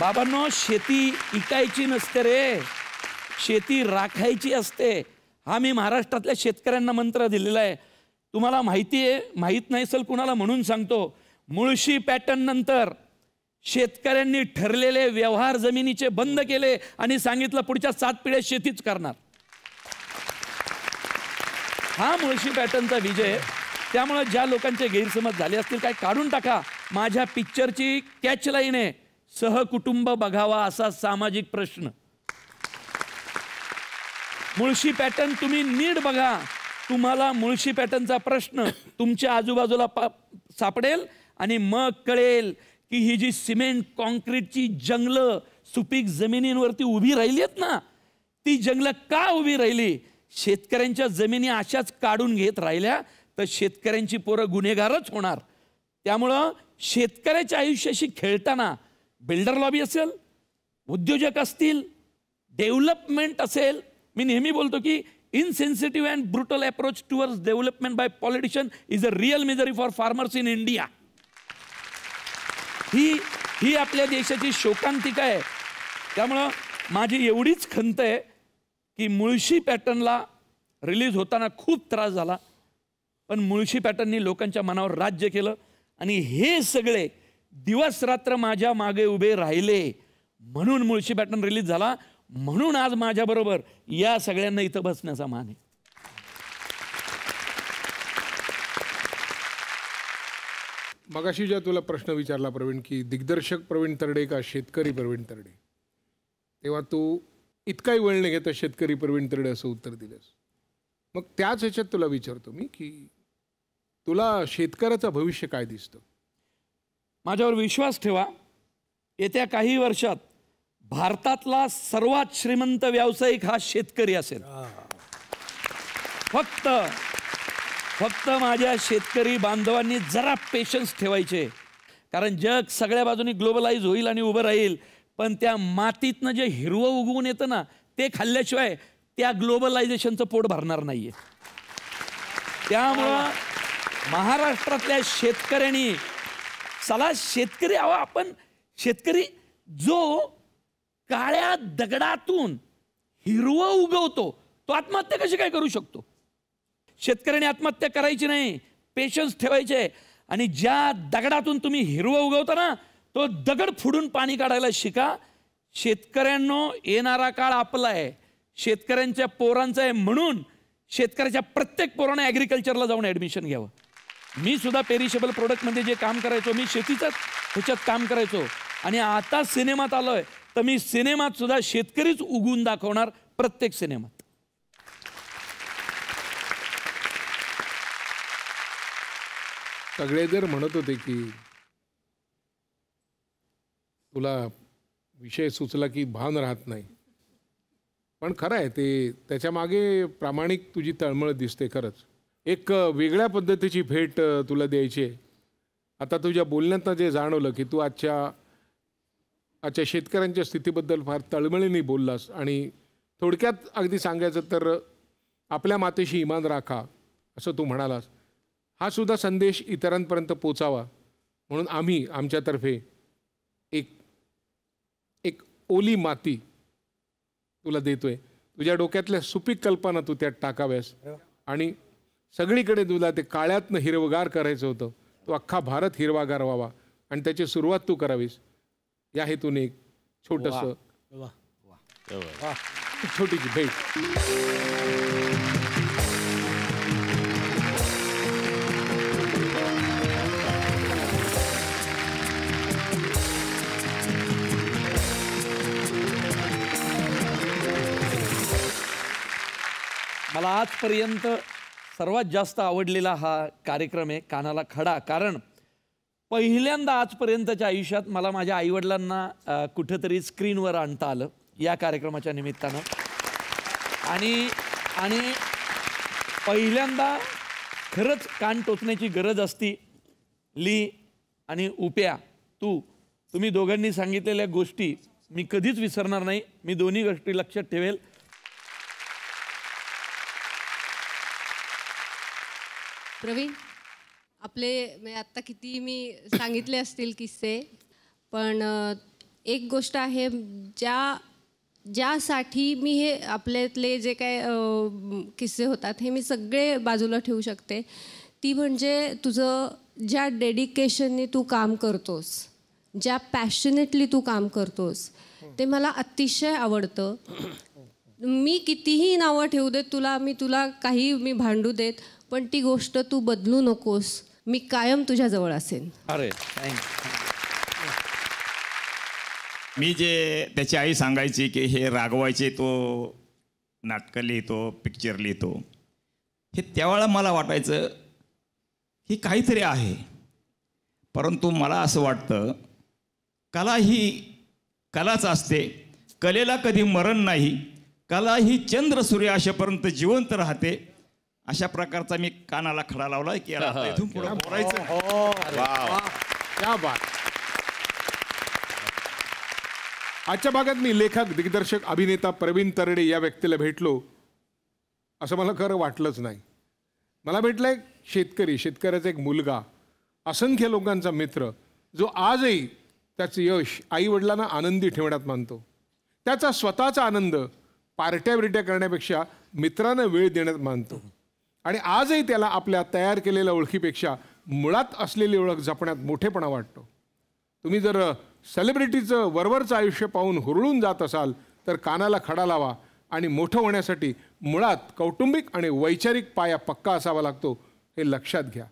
बाबांनो शेती इकायची नसते रे शेती राखायची असते हा मी महाराष्ट्रातल्या शेतकऱ्यांना मंत्र दिलेला आहे तुम्हाला माहिती आहे माहीत नाही असेल कुणाला म्हणून सांगतो मुळशी पॅटर्न नंतर शेतकऱ्यांनी ठरलेले व्यवहार जमिनीचे बंद केले आणि सांगितलं पुढच्या सात पिढ्या शेतीच करणार हा मुळशी पॅटर्नचा विजय त्यामुळे ज्या लोकांचे गैरसमज झाले असतील काय काढून टाका माझ्या पिक्चरची कॅच लाईन आहे सहकुटुंब बघावा असा सामाजिक प्रश्न मुळशी पॅटर्न तुम्ही नीट बघा तुम्हाला मुळशी पॅटर्नचा प्रश्न तुमच्या आजूबाजूला सापडेल आणि मग कळेल की ही जी सिमेंट कॉन्क्रीटची जंगलं सुपीक जमिनींवरती उभी राहिली आहेत ना ती जंगलं का उभी राहिली शेतकऱ्यांच्या जमिनी अशाच काढून घेत राहिल्या तर शेतकऱ्यांची पोरं गुन्हेगारच होणार त्यामुळं शेतकऱ्याच्या आयुष्याशी खेळताना बिल्डर लॉबी असेल उद्योजक असतील डेव्हलपमेंट असेल मी नेहमी बोलतो की insensitive and brutal approach towards development by politician is a real misery for farmers in India ही ही आपल्या देशाची शोकांतिका आहे त्यामुळं माझी एवढीच खंत आहे की मुळशी पॅटर्नला रिलीज होताना खूप त्रास झाला पण मुळशी पॅटर्ननी लोकांच्या मनावर राज्य केलं आणि हे सगळे दिवस रात्र माझ्या मागे उभे राहिले म्हणून मुळशी पॅटर्न रिलीज झाला म्हणून आज माझ्याबरोबर या सगळ्यांना इथं बसण्याचा मान आहे मगाशी ज्या तुला प्रश्न विचारला प्रवीण की दिग्दर्शक प्रवीण तरडे का शेतकरी प्रवीण तरडे तेव्हा तू इतकाही वेळ नाही घेता शेतकरी प्रवीण तरडे असं उत्तर दिलंस मग त्याच ह्याच्यात तुला विचारतो मी की तुला शेतकऱ्याचं भविष्य काय दिसतं माझ्यावर विश्वास ठेवा येत्या काही वर्षात भारतातला सर्वात श्रीमंत व्यावसायिक हा शेतकरी असेल फक्त फक्त माझ्या शेतकरी बांधवांनी जरा पेशन्स ठेवायचे कारण जग सगळ्या बाजूनी ग्लोबलाइज होईल आणि उभं राहील पण त्या मातीतनं जे हिरवं उगवून येतं ना ते खाल्ल्याशिवाय त्या ग्लोबलायझेशनचं पोट भरणार नाहीये त्यामुळं महाराष्ट्रातल्या शेतकऱ्यांनी चला शेतकरी आवा आपण शेतकरी जो काळ्या दगडातून हिरवं उगवतो तो आत्महत्या कशी काय करू शकतो शेतकऱ्याने आत्महत्या करायची नाही पेशन्स ठेवायचे आणि ज्या दगडातून तुम्ही हिरवं उगवता ना तो दगड फुडून पाणी काढायला शिका शेतकऱ्यांनो येणारा काळ आपला आहे शेतकऱ्यांच्या पोरांचा आहे म्हणून शेतकऱ्याच्या प्रत्येक पोराने ॲग्रिकल्चरला जाऊन ॲडमिशन घ्यावं मी सुद्धा पेरिशेबल प्रोडक्टमध्ये म्हणजे जे काम करायचो मी शेतीचंच ह्याच्यात काम करायचो आणि आता सिनेमात आलोय तर मी सिनेमात सुद्धा शेतकरीच उगून दाखवणार प्रत्येक सिनेमात सगळे जर म्हणत होते की तुला विषय सुचला की भान राहत नाही पण खरं आहे ते त्याच्यामागे प्रामाणिक तुझी तळमळ दिसते खरंच एक वेगळ्या पद्धतीची भेट तुला द्यायची आहे आता तुझ्या बोलण्यात जे जाणवलं की तू आजच्या आजच्या शेतकऱ्यांच्या स्थितीबद्दल फार तळमळीने बोललास आणि थोडक्यात अगदी सांगायचं तर आपल्या मातेशी इमान राखा असं तू म्हणालास हा सुद्धा संदेश इतरांपर्यंत पोचावा म्हणून आम्ही आमच्यातर्फे ओली माती तुला देतोय तुझ्या डोक्यातल्या सुपीक कल्पना तू त्यात टाकाव्यास आणि सगळीकडे तुला ते काळ्यातनं हिरवगार करायचं होतं तो अख्खा भारत हिरवागार व्हावा आणि त्याची सुरुवात तू करावीस या हेतून एक छोटस छोटीची भेट मला आजपर्यंत सर्वात जास्त आवडलेला हा कार्यक्रम आहे कानाला खडा कारण पहिल्यांदा आजपर्यंतच्या आयुष्यात मला माझ्या आईवडिलांना कुठंतरी स्क्रीनवर आणता आलं या कार्यक्रमाच्या निमित्तानं आणि आणि पहिल्यांदा खरंच कान टोचण्याची गरज असती ली आणि उप्या तू तुम्ही दोघांनी सांगितलेल्या गोष्टी मी कधीच विसरणार नाही मी दोन्ही गोष्टी लक्षात ठेवेल प्रवीण आपले म्हणजे आत्ता किती मी सांगितले असतील किस्से पण एक गोष्ट आहे ज्या ज्यासाठी मी हे आपल्यातले जे काय किस्से होतात हे मी सगळे बाजूला ठेवू शकते ती म्हणजे तुझं ज्या डेडिकेशनने तू काम करतोस ज्या पॅशनेटली तू काम करतोस ते मला अतिशय आवडतं मी कितीही नावं ठेवू देत तुला मी तुला काही मी भांडू देत पण ती गोष्ट तू बदलू नकोस मी कायम तुझ्याजवळ असेन अरे मी जे त्याची आई सांगायची की हे रागवायचे तो नाटकं लिहितो पिक्चर लिहितो हे त्यावेळा मला वाटायचं की काहीतरी आहे परंतु मला असं वाटतं कला ही कलाच असते कलेला कधी मरण नाही कला ही चंद्र सूर्य अशापर्यंत जिवंत राहते अशा प्रकारचा मी कानाला खडा लावलाय की इथून पुढे बोलायचं हो, हो, हो. आजच्या भागात मी लेखक दिग्दर्शक अभिनेता प्रवीण तरडे या व्यक्तीला भेटलो असं मला खरं वाटलंच नाही मला भेटला एक शेतकरी शेतकऱ्याचा एक मुलगा असंख्य लोकांचा मित्र जो आजही त्याचं यश आई वडिलांना आनंदी ठेवण्यात मानतो त्याचा स्वतःचा आनंद पार्ट्या बिरट्या करण्यापेक्षा मित्रांना वेळ देण्यात मानतो आणि आजही त्याला आपल्या तयार केलेल्या ओळखीपेक्षा मुळात असलेली ओळख जपण्यात मोठेपणा वाटतो तुम्ही जर सेलिब्रिटीचं वरवरचं आयुष्य पाहून हुरळून जात असाल तर कानाला खडा लावा आणि मोठं होण्यासाठी मुळात कौटुंबिक आणि वैचारिक पाया पक्का असावा लागतो हे लक्षात घ्या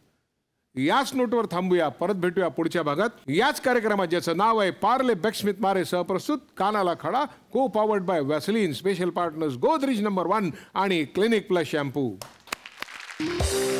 याच नोटवर थांबूया परत भेटूया पुढच्या भागात याच कार्यक्रमात ज्याचं नाव आहे पार्ले बेक्समित मारे सहप्रस्तुत कानाला खडा को powered by Vaseline special partners Godrej number one आणि Clinic Plus shampoo Thank you.